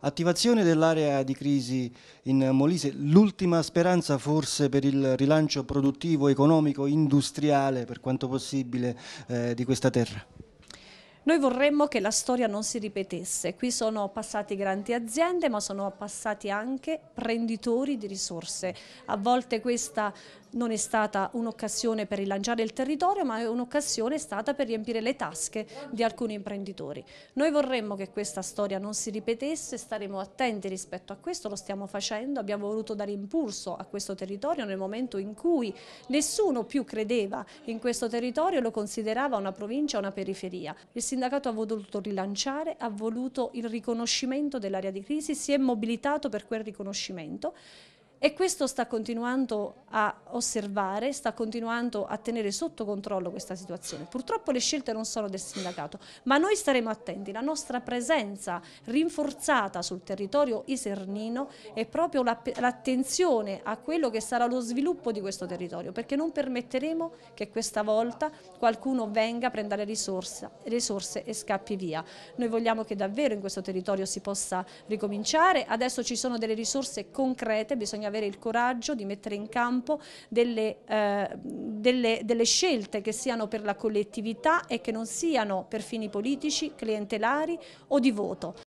Attivazione dell'area di crisi in Molise, l'ultima speranza forse per il rilancio produttivo, economico, industriale per quanto possibile eh, di questa terra. Noi vorremmo che la storia non si ripetesse, qui sono passati grandi aziende ma sono passati anche prenditori di risorse, a volte questa non è stata un'occasione per rilanciare il territorio ma è un'occasione stata per riempire le tasche di alcuni imprenditori. Noi vorremmo che questa storia non si ripetesse, staremo attenti rispetto a questo, lo stiamo facendo, abbiamo voluto dare impulso a questo territorio nel momento in cui nessuno più credeva in questo territorio e lo considerava una provincia, una periferia. Il sindacato ha voluto rilanciare, ha voluto il riconoscimento dell'area di crisi, si è mobilitato per quel riconoscimento e questo sta continuando a osservare, sta continuando a tenere sotto controllo questa situazione. Purtroppo le scelte non sono del sindacato, ma noi staremo attenti, la nostra presenza rinforzata sul territorio isernino è proprio l'attenzione a quello che sarà lo sviluppo di questo territorio, perché non permetteremo che questa volta qualcuno venga, prenda le risorse, risorse e scappi via. Noi vogliamo che davvero in questo territorio si possa ricominciare, adesso ci sono delle risorse concrete, bisogna avere il coraggio di mettere in campo delle, eh, delle, delle scelte che siano per la collettività e che non siano per fini politici, clientelari o di voto.